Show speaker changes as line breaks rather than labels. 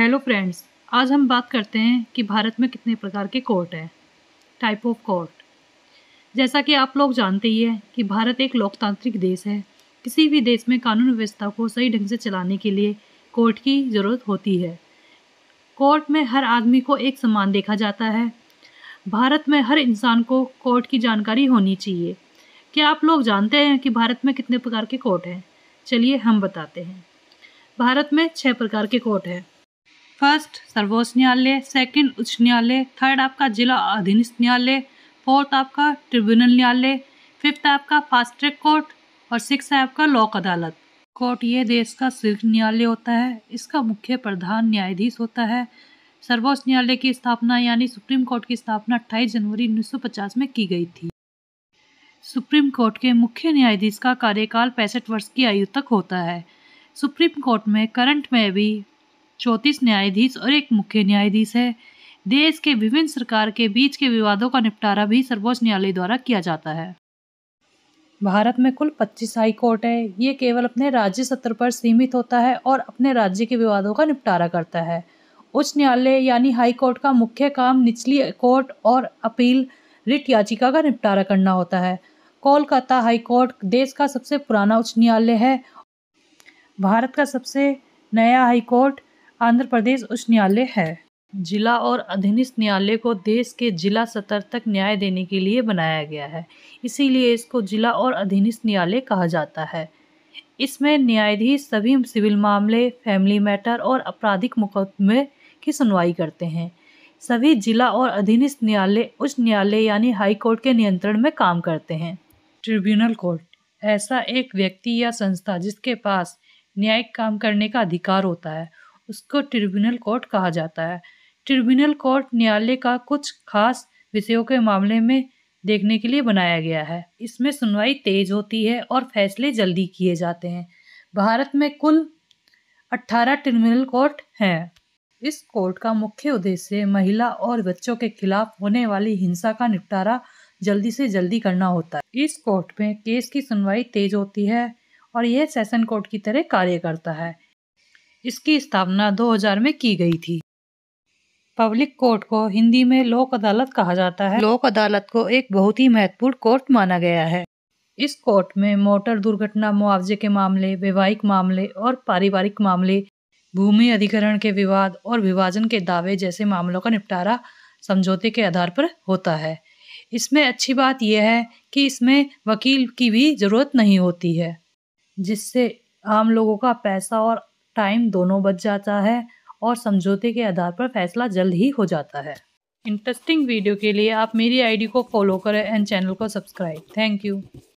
hello friends आज हम बात करते हैं कि भारत में कितने प्रकार के कोर्ट हैं टाइप ऑफ कोर्ट जैसा कि आप लोग जानते ही हैं कि भारत एक लोकतांत्रिक देश है किसी भी देश में कानून व्यवस्था को सही ढंग से चलाने के लिए कोर्ट की ज़रूरत होती है कोर्ट में हर आदमी को एक समान देखा जाता है भारत में हर इंसान को कोर्ट की जानकारी होनी चाहिए क्या आप लोग जानते हैं कि भारत में कितने प्रकार के कोर्ट हैं चलिए हम बताते हैं भारत में छः प्रकार के कोर्ट हैं फर्स्ट सर्वोच्च न्यायालय सेकंड उच्च न्यायालय थर्ड आपका जिला अधीनस्थ न्यायालय फोर्थ आपका ट्रिब्यूनल न्यायालय फिफ्थ आपका फास्ट ट्रैक कोर्ट और सिक्स है आपका लोक अदालत कोर्ट ये देश का शीर्ष न्यायालय होता है इसका मुख्य प्रधान न्यायाधीश होता है सर्वोच्च न्यायालय की स्थापना यानी सुप्रीम कोर्ट की स्थापना अट्ठाईस जनवरी उन्नीस में की गई थी सुप्रीम कोर्ट के मुख्य न्यायाधीश का कार्यकाल पैंसठ वर्ष की आयु तक होता है सुप्रीम कोर्ट में करंट में भी चौंतीस न्यायाधीश और एक मुख्य न्यायाधीश है देश के विभिन्न सरकार के बीच के विवादों का निपटारा भी सर्वोच्च न्यायालय द्वारा किया जाता है भारत में कुल 25 हाई कोर्ट है ये केवल अपने राज्य सत्र पर सीमित होता है और अपने राज्य के विवादों का निपटारा करता है उच्च न्यायालय यानी हाई कोर्ट का मुख्य काम निचली कोर्ट और अपील रिट याचिका का निपटारा करना होता है कोलकाता हाई कोर्ट देश का सबसे पुराना उच्च न्यायालय है भारत का सबसे नया हाई कोर्ट आंध्र प्रदेश उच्च न्यायालय है जिला और अधीनस्थ न्यायालय को देश के जिला स्तर तक न्याय देने के लिए बनाया गया है इसीलिए इसको जिला और अधीनस्थ न्यायालय कहा जाता है इसमें न्यायाधीश सभी सिविल मामले फैमिली मैटर और आपराधिक मुकदमे की सुनवाई करते हैं सभी जिला और अधीनस्थ न्यायालय उच्च न्यायालय यानी हाई कोर्ट के नियंत्रण में काम करते हैं ट्रिब्यूनल कोर्ट ऐसा एक व्यक्ति या संस्था जिसके पास न्यायिक काम करने का अधिकार होता है उसको ट्रिब्यूनल कोर्ट कहा जाता है ट्रिब्यूनल कोर्ट न्यायालय का कुछ खास विषयों के मामले में देखने के लिए बनाया गया है इसमें सुनवाई तेज होती है और फैसले जल्दी किए जाते हैं भारत में कुल 18 ट्रिब्यूनल कोर्ट हैं इस कोर्ट का मुख्य उद्देश्य महिला और बच्चों के खिलाफ होने वाली हिंसा का निपटारा जल्दी से जल्दी करना होता है इस कोर्ट में केस की सुनवाई तेज होती है और यह सेशन कोर्ट की तरह कार्य करता है इसकी स्थापना 2000 में की गई थी पब्लिक कोर्ट को हिंदी में लोक अदालत कहा जाता है लोक अदालत को एक बहुत ही महत्वपूर्ण कोर्ट माना गया है इस कोर्ट में मोटर दुर्घटना मुआवजे के मामले वैवाहिक मामले और पारिवारिक मामले भूमि अधिकरण के विवाद और विभाजन के दावे जैसे मामलों का निपटारा समझौते के आधार पर होता है इसमें अच्छी बात यह है कि इसमें वकील की भी ज़रूरत नहीं होती है जिससे आम लोगों का पैसा और टाइम दोनों बच जाता है और समझौते के आधार पर फैसला जल्द ही हो जाता है इंटरेस्टिंग वीडियो के लिए आप मेरी आईडी को फॉलो करें एंड चैनल को सब्सक्राइब थैंक यू